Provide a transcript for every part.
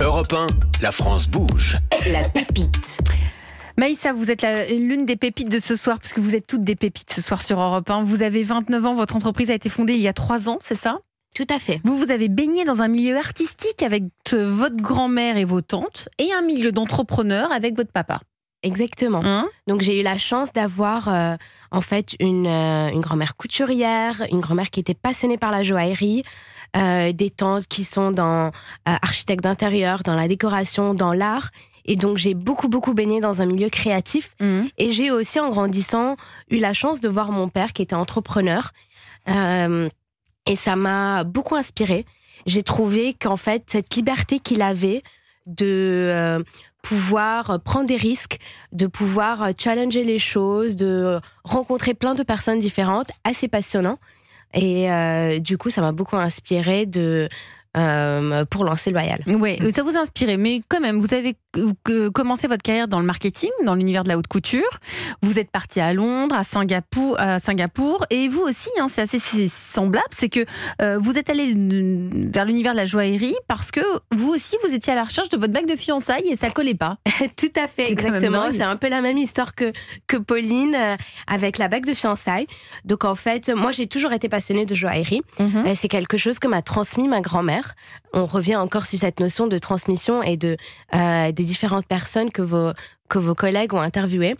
Europe 1, la France bouge. La pépite. Maïssa, vous êtes l'une des pépites de ce soir, puisque vous êtes toutes des pépites ce soir sur Europe 1. Vous avez 29 ans, votre entreprise a été fondée il y a 3 ans, c'est ça tout à fait. Vous, vous avez baigné dans un milieu artistique avec votre grand-mère et vos tantes, et un milieu d'entrepreneur avec votre papa. Exactement. Hein Donc j'ai eu la chance d'avoir euh, en fait une, euh, une grand-mère couturière, une grand-mère qui était passionnée par la joaillerie, euh, des tantes qui sont dans euh, architecte d'intérieur, dans la décoration, dans l'art. Et donc j'ai beaucoup beaucoup baigné dans un milieu créatif. Mhm. Et j'ai aussi en grandissant eu la chance de voir mon père qui était entrepreneur. Euh, et ça m'a beaucoup inspiré. J'ai trouvé qu'en fait cette liberté qu'il avait de pouvoir prendre des risques, de pouvoir challenger les choses, de rencontrer plein de personnes différentes, assez passionnant. Et euh, du coup, ça m'a beaucoup inspiré de euh, pour lancer Loyal. Oui, ça vous a inspiré, mais quand même, vous avez vous commencez votre carrière dans le marketing, dans l'univers de la haute couture. Vous êtes parti à Londres, à Singapour, à Singapour et vous aussi, hein, c'est assez semblable, c'est que euh, vous êtes allé vers l'univers de la joaillerie parce que vous aussi, vous étiez à la recherche de votre bague de fiançailles et ça collait pas. Tout à fait, exactement. C'est un peu la même histoire que, que Pauline euh, avec la bague de fiançailles. Donc en fait, moi j'ai toujours été passionnée de joaillerie. Mhm. Euh, c'est quelque chose que m'a transmis ma grand-mère. On revient encore sur cette notion de transmission et de des différentes personnes que vos, que vos collègues ont interviewées.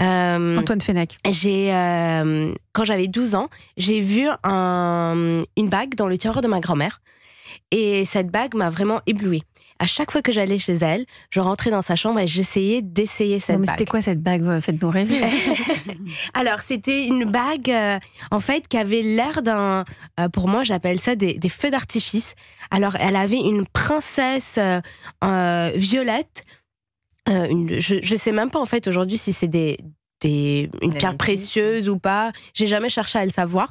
Euh, Antoine Fennec euh, quand j'avais 12 ans, j'ai vu une bague dans le tiroir de ma grand-mère. Et cette bague m'a vraiment éblouie à chaque fois que j'allais chez elle, je rentrais dans sa chambre et j'essayais d'essayer cette C'était quoi cette bague Faites-nous rêver. Alors, c'était une bague, euh, en fait, qui avait l'air d'un. Euh, pour moi, j'appelle ça des, feux d'artifice. Alors, elle avait une princesse euh, violette. je ne sais même pas, en fait, aujourd'hui, si c'est des, des, une pierre précieuse ou pas. J'ai jamais cherché à le savoir.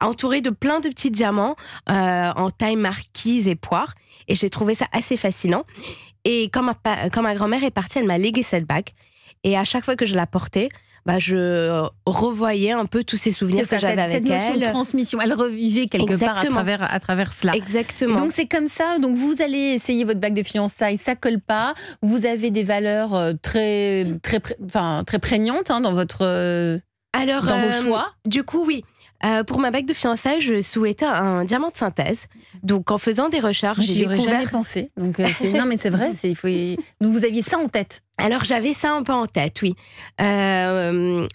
Entourée de plein de petits diamants en taille marquise et poire. Et j'ai trouvé ça assez fascinant. Et quand ma, ma grand-mère est partie, elle m'a légué cette bague. Et à chaque fois que je la portais, bah, je revoyais un peu tous ces souvenirs que j'avais avec cette notion de transmission, elle revivait quelque part à travers, à travers cela. Exactement. donc c'est comme ça, donc vous allez essayer votre bague de fiançailles, ça colle pas, vous avez des valeurs euh, très, très, enfin, très prégnantes hein, dans votre euh, alors, euh, choix Du coup, oui. Euh, pour ma bague de fiançailles, je souhaitais un diamant de synthèse. Donc, en faisant des recherches, j'ai découvert... jamais pensé. Euh, non, mais c'est vrai. Il faut. vous aviez ça en tête. Alors, j'avais ça un peu en tête, oui.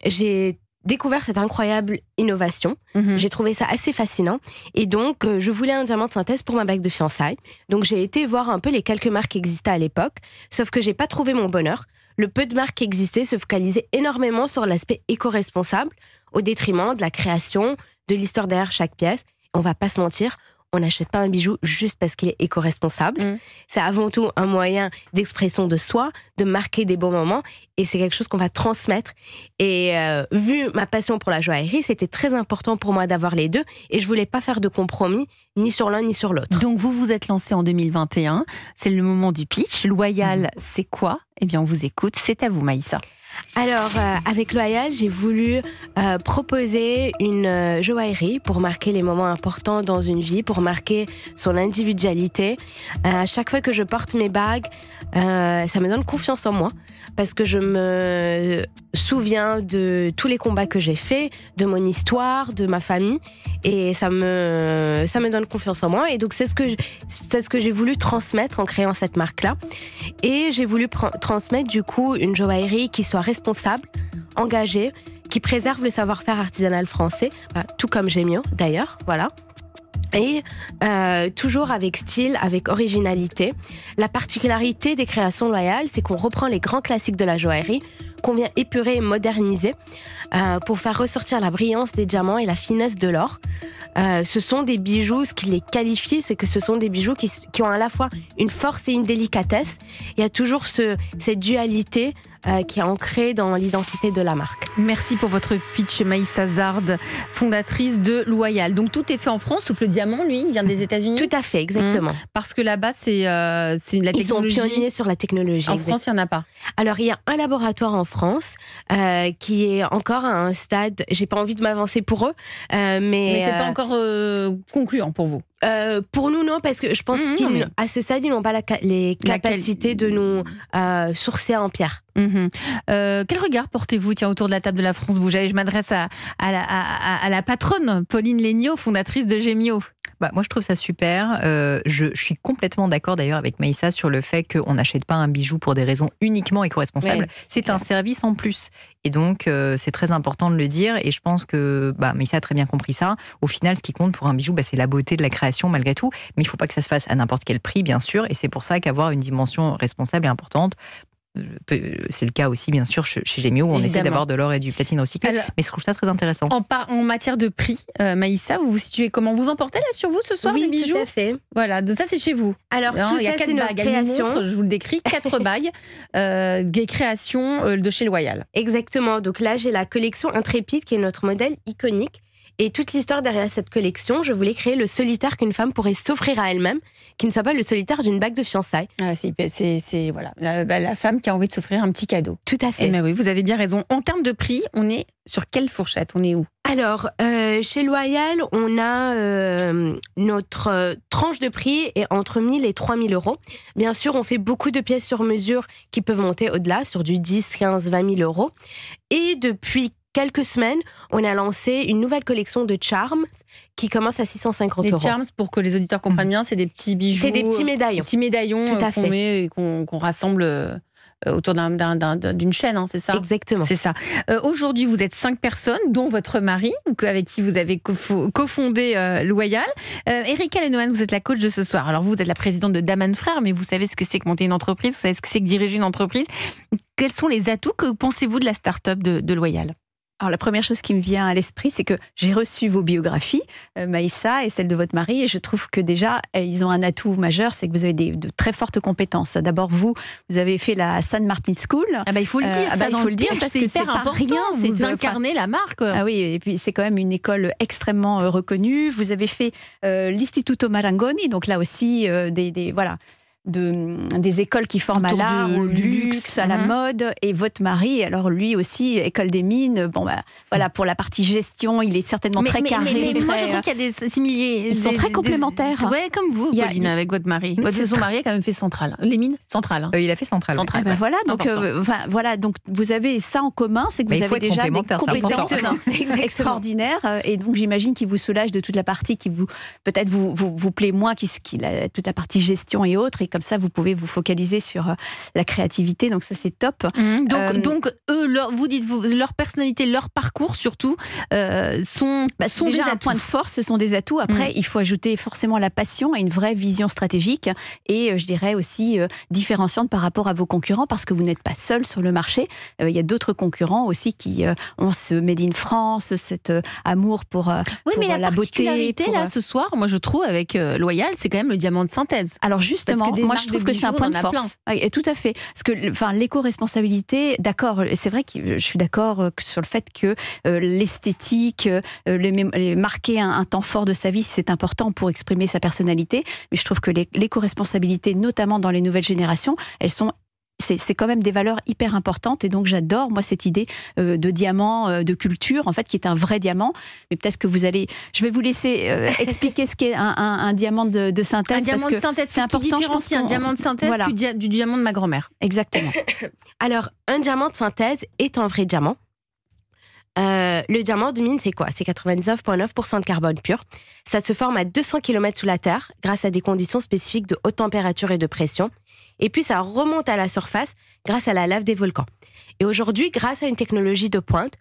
j'ai découvert cette incroyable innovation. Mhm. J'ai trouvé ça assez fascinant. Et donc, je voulais un diamant de synthèse pour ma bague de fiançailles. Donc, j'ai été voir un peu les quelques marques qui existaient à l'époque. Sauf que j'ai pas trouvé mon bonheur le peu de marques qui existaient se focalisaient énormément sur l'aspect éco-responsable au détriment de la création, de l'histoire derrière chaque pièce. On va pas se mentir, on n'achète pas un bijou juste parce qu'il est éco-responsable. Mm. C'est avant tout un moyen d'expression de soi, de marquer des bons moments, et c'est quelque chose qu'on va transmettre. Et euh, vu ma passion pour la joaillerie, c'était très important pour moi d'avoir les deux, et je voulais pas faire de compromis ni sur l'un ni sur l'autre. Donc vous vous êtes lancé en 2021, c'est le moment du pitch. Loyal, mhm. c'est quoi Eh bien on vous écoute, c'est à vous Maïssa. Alors, euh, avec Loyal, j'ai voulu euh, proposer une euh, joaillerie pour marquer les moments importants dans une vie, pour marquer son individualité. à chaque fois que je porte mes bagues, ça me donne confiance en moi parce que je me souviens de tous les combats que j'ai faits, de mon histoire, de ma famille, et ça me ça me donne confiance en moi. Et donc c'est ce que c'est ce que j'ai voulu transmettre en créant cette marque là. Et j'ai voulu transmettre du coup une joaillerie qui soit responsable, engagé, qui préserve le savoir-faire artisanal français, bah, tout comme Gémio d'ailleurs, voilà. Et euh, toujours avec style, avec originalité. La particularité des créations loyales, c'est qu'on reprend les grands classiques de la joaillerie, qu'on vient épurer et moderniser euh, pour faire ressortir la brillance des diamants et la finesse de l'or. Euh, ce sont des bijoux, ce qui les qualifie, c'est que ce sont des bijoux qui, ont à la fois une force et une délicatesse. Il y a toujours ce, cette dualité euh, qui est ancré dans l'identité de la marque. Merci pour votre pitch, Maïs Hazard, fondatrice de Loyal. Donc tout est fait en France, sauf le diamant, lui, il vient des États-Unis Tout à fait, exactement. Hmm. Parce que là-bas, c'est euh, la technologie. Ils sont pionniers sur la technologie. En France, il n'y en a pas. Alors, il y a un laboratoire en France euh, qui est encore à un stade, j'ai pas envie de m'avancer pour eux, mais. Mais c'est pas encore concluant pour vous. Euh, pour nous, non, parce que je pense mmh, qu'à ce stade, ils n'ont pas les capacités de nous euh, sourcer en pierre. Mmh. Euh, quel regard portez-vous tiens, autour de la table de la France Bouge Je m'adresse à, à, la patronne Pauline Léniaud, fondatrice de Gémio. Bah, moi, je trouve ça super. je, suis complètement d'accord d'ailleurs avec Maïssa sur le fait qu'on n'achète pas un bijou pour des raisons uniquement éco-responsables. c'est un service en plus. Et donc, euh, c'est très important de le dire. Et je pense que bah, ça a très bien compris ça. Au final, ce qui compte pour un bijou, bah, c'est la beauté de la création malgré tout. Mais il ne faut pas que ça se fasse à n'importe quel prix, bien sûr. Et c'est pour ça qu'avoir une dimension responsable et importante. C'est le cas aussi, bien sûr, chez Gémio, où on essaie d'avoir de l'or et du platine recyclé. mais ce trouve ça très intéressant. En, matière de prix, euh, Maïssa, vous vous situez comment Vous emportez là sur vous ce soir les bijoux tout à fait. Voilà, de ça c'est chez vous. Alors, tout ça, c'est bagues. Création. je vous le décris, quatre bagues euh, des créations euh, de chez Loyal. Exactement. Donc là, j'ai la collection Intrépide, qui est notre modèle iconique. Et toute l'histoire derrière cette collection, je voulais créer le solitaire qu'une femme pourrait s'offrir à elle-même, qui ne soit pas le solitaire d'une bague de fiançailles. Ah, bah, c'est voilà bah, la, femme qui a envie de s'offrir un petit cadeau. Tout à fait. mais eh ben oui, vous avez bien raison. En termes de prix, on est sur quelle fourchette On est où Alors, euh, chez Loyal, on a euh, notre euh, tranche de prix est entre 1000 et 3000 euros. Bien sûr, on fait beaucoup de pièces sur mesure qui peuvent monter au-delà, sur du 10, 15, 20 000 euros. Et depuis quelques semaines, on a lancé une nouvelle collection de charms qui commence à 650 euros. Les charms, pour que les auditeurs comprennent mhm. bien, c'est des petits bijoux. C'est des petits euh, médaillons. Petits médaillons euh, qu'on met qu'on rassemble euh, autour d'une chaîne, hein, c'est ça Exactement. C'est ça. Aujourd'hui, vous êtes cinq personnes, dont votre mari, avec qui vous avez cofondé Loyal. Euh, Erika Lenoine, vous êtes la coach de ce soir. Alors, vous êtes la présidente de Daman Frères, mais vous savez ce que c'est que monter une entreprise, vous savez ce que c'est que diriger une entreprise. Quels sont les atouts que pensez-vous de la start-up de Loyal alors la première chose qui me vient à l'esprit, c'est que j'ai reçu vos biographies, euh, Maïssa et celle de votre mari, et je trouve que déjà, euh, ils ont un atout majeur, c'est que vous avez des, de très fortes compétences. D'abord, vous, vous avez fait la San Martin School. Ah bah, il faut le euh, dire, ah bah, il faut le dire, parce que c'est pas rien. Vous incarnez la marque. Ah oui, et puis c'est quand même une école extrêmement reconnue. Vous avez fait l'Istituto Marangoni, donc là aussi, des, des, voilà, de, des écoles qui forment à l'art, au luxe, à la hein. mode. Et votre mari, alors lui aussi, école des mines. Bon, bah, voilà, pour la partie gestion, il est certainement très carré. Mais, moi, je trouve qu'il y a des similiers. Ils sont très complémentaires. Oui, comme vous, Pauline, avec votre mari. Votre son mari a quand même fait centrale. Hein. Les mines, centrale. Hein. Euh, il a fait centrale. Central. Eh ben voilà, donc, euh, voilà, donc vous avez ça en commun, c'est que vous avez déjà des compétences extraordinaires. Euh, et donc, j'imagine qu'il vous soulage de toute la partie qui vous, peut-être, vous, vous, plaît moins, qui, qui toute la partie gestion et autres. Et comme ça, vous pouvez vous focaliser sur euh, la créativité. Donc ça, c'est top. Mhm. Donc, euh, donc eux, leur, vous dites, vous, leur personnalité, leur parcours surtout, euh, sont, bah, sont déjà un point de force, ce sont des atouts. Après, mhm. il faut ajouter forcément la passion et une vraie vision stratégique et, je dirais, aussi différenciante par rapport à vos concurrents parce que vous n'êtes pas seul sur le marché. Il y a d'autres concurrents aussi qui ont ce Made in France, cet amour pour, oui, mais la, particularité, beauté. là, ce soir, moi, je trouve, avec Loyal, c'est quand même le diamant de synthèse. Alors justement, moi, je trouve que c'est un point de force. Oui, tout à fait. Parce que, enfin, l'éco-responsabilité, d'accord, c'est vrai que je suis d'accord euh, sur le fait que euh, l'esthétique, euh, marquer un, un, temps fort de sa vie, c'est important pour exprimer sa personnalité. Mais je trouve que l'éco-responsabilité, notamment dans les nouvelles générations, elles sont c'est quand même des valeurs hyper importantes et donc j'adore moi cette idée euh, de diamant euh, de culture en fait qui est un vrai diamant mais peut-être que vous allez je vais vous laisser euh, expliquer ce qu'est un, diamant de, synthèse un diamant de synthèse c'est important je un diamant de synthèse du, diamant de ma grand-mère exactement alors un diamant de synthèse est un vrai diamant le diamant de mine, c'est quoi C'est 99,9% de carbone pur. Ça se forme à 200 km sous la Terre grâce à des conditions spécifiques de haute température et de pression et puis ça remonte à la surface grâce à la lave des volcans. Et aujourd'hui, grâce à une technologie de pointe,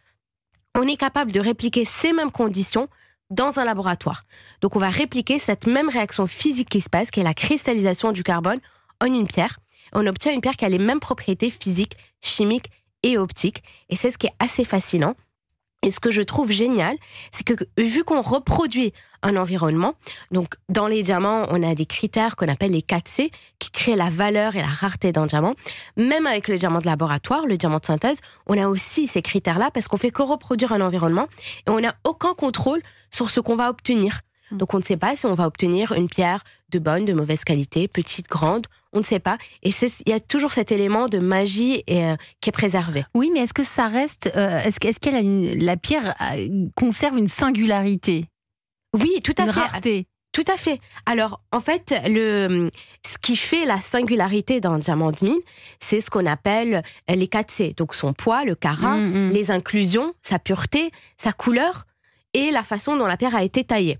on est capable de répliquer ces mêmes conditions dans un laboratoire. Donc on va répliquer cette même réaction physique qui se passe, qui est la cristallisation du carbone, en une pierre. On obtient une pierre qui a les mêmes propriétés physiques, chimiques et optiques. Et c'est ce qui est assez fascinant. Et ce que je trouve génial, c'est que vu qu'on reproduit un environnement, donc dans les diamants, on a des critères qu'on appelle les 4C qui créent la valeur et la rareté d'un diamant. Même avec le diamant de laboratoire, le diamant de synthèse, on a aussi ces critères-là parce qu'on fait que reproduire un environnement et on n'a aucun contrôle sur ce qu'on va obtenir. Mm. Donc on ne sait pas si on va obtenir une pierre de bonne, de mauvaise qualité, petite, grande, on ne sait pas. Et il y a toujours cet élément de magie euh, qui est préservé. Oui, mais est-ce que ça reste, euh, est-ce qu'elle que la pierre euh, conserve une singularité Oui, tout à fait. Tout à fait. Alors, en fait, le, ce qui fait la singularité d'un diamant de mine, c'est ce qu'on appelle les 4C. Donc, son poids, le carat, mm, mm. les inclusions, sa pureté, sa couleur et la façon dont la pierre a été taillée.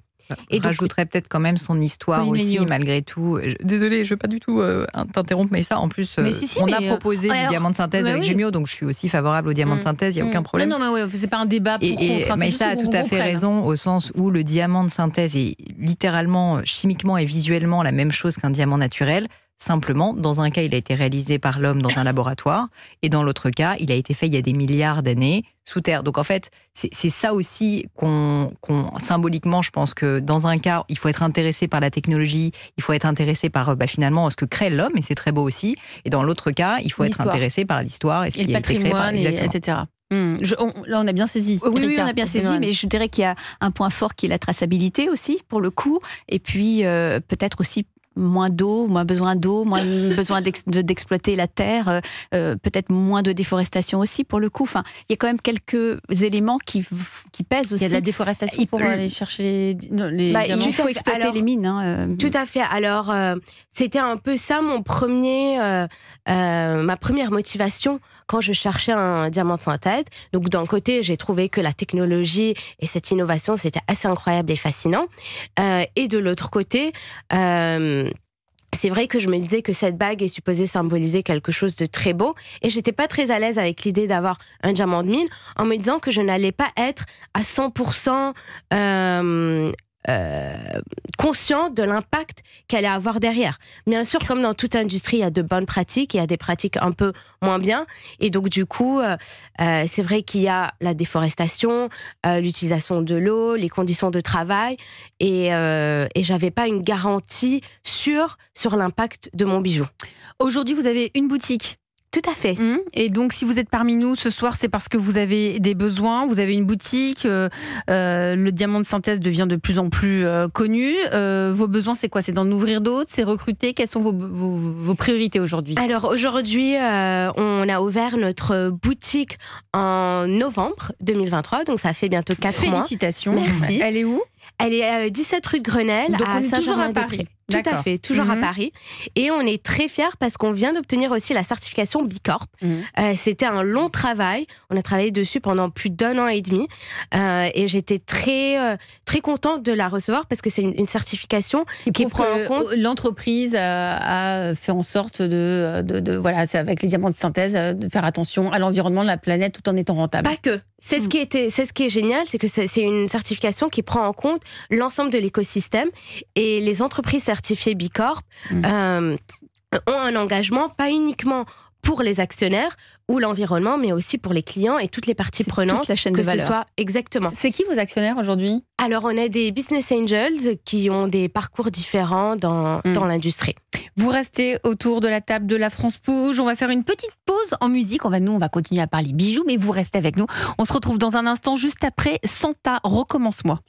Et rajouterais peut-être quand même son histoire aussi, malgré tout. Désolée, je ne veux pas du tout euh, t'interrompre, mais ça, en plus, euh, on a euh, proposé du diamant de synthèse bah avec Gemio, donc je suis aussi favorable au diamant de mm. synthèse, il n'y a aucun mm. problème. Non, non, mais c'est pas un débat pour et, ça a tout à fait raison, au sens où le diamant de synthèse est littéralement, chimiquement et visuellement la même chose qu'un diamant naturel. Simplement, dans un cas, il a été réalisé par l'homme dans un laboratoire, et dans l'autre cas, il a été fait il y a des milliards d'années sous terre. Donc en fait, c'est ça aussi qu'on symboliquement, je pense que dans un cas, il faut être intéressé par la technologie, il faut être intéressé par bah, finalement ce que crée l'homme, et c'est très beau aussi. Et dans l'autre cas, il faut être intéressé par l'histoire et ce qui a été par etc. Hum, là, on a bien saisi. Oui, on a bien saisi, mais je dirais qu'il y a un point fort qui est la traçabilité aussi, pour le coup, et puis euh, peut-être aussi moins d'eau, moins besoin d'eau, moins besoin d'exploiter la terre, euh, euh, peut-être moins de déforestation aussi pour le coup. Enfin, il y a quand même quelques éléments qui, qui pèsent aussi. Il y a de la déforestation pour aller chercher les, les bah, Il faut exploiter les mines. Hein, euh. Tout à fait. Alors, c'était un peu ça mon premier, ma première motivation quand je cherchais un diamant de synthèse. Donc d'un côté, j'ai trouvé que la technologie et cette innovation, c'était assez incroyable et fascinant. Euh, et de l'autre côté, euh, c'est vrai que je me disais que cette bague est supposée symboliser quelque chose de très beau et j'étais pas très à l'aise avec l'idée d'avoir un diamant de mine en me disant que je n'allais pas être à 100% euh, euh, conscient de l'impact qu'elle à avoir derrière. Bien sûr, comme dans toute industrie, il y a de bonnes pratiques, il y a des pratiques un peu moins bien. Et donc, du coup, euh, euh, c'est vrai qu'il y a la déforestation, l'utilisation de l'eau, les conditions de travail. Et, et n'avais pas une garantie sûre sur l'impact de mon bijou. Aujourd'hui, vous avez une boutique tout à fait. Mmh. Et donc, si vous êtes parmi nous ce soir, c'est parce que vous avez des besoins, vous avez une boutique, euh, euh, le diamant de synthèse devient de plus en plus euh, connu. vos besoins, c'est quoi C'est d'en ouvrir d'autres C'est recruter Quelles sont vos, priorités aujourd'hui Alors, aujourd'hui, on a ouvert notre boutique en novembre 2023, donc ça fait bientôt 4 mois. Félicitations. Merci. Elle est où elle est à 17 rue de Grenelle. à saint germain tout à fait, toujours à mhm. Paris. Et on est très fiers parce qu'on vient d'obtenir aussi la certification Bicorp. Mhm. Euh, c'était un long travail. On a travaillé dessus pendant plus d'un an et demi. Euh, et j'étais très, euh, très contente de la recevoir parce que c'est une, certification qui, prend en compte. L'entreprise a fait en sorte de. de, voilà, avec les diamants de synthèse, de faire attention à l'environnement, de la planète, tout en étant rentable. Pas que. C'est ce mm. qui était, c'est ce qui est génial, c'est que c'est une certification qui prend en compte l'ensemble de l'écosystème et les entreprises certifiées Bicorp mm. euh, ont un engagement pas uniquement pour les actionnaires, ou l'environnement, mais aussi pour les clients et toutes les parties prenantes, que ce soit exactement. C'est qui vos actionnaires aujourd'hui Alors, on a des business angels qui ont des parcours différents dans, hmm. dans l'industrie. Vous restez autour de la table de la France Pouge. On va faire une petite pause en musique. On va nous, on va continuer à parler bijoux, mais vous restez avec nous. On se retrouve dans un instant juste après Santa. Recommence-moi.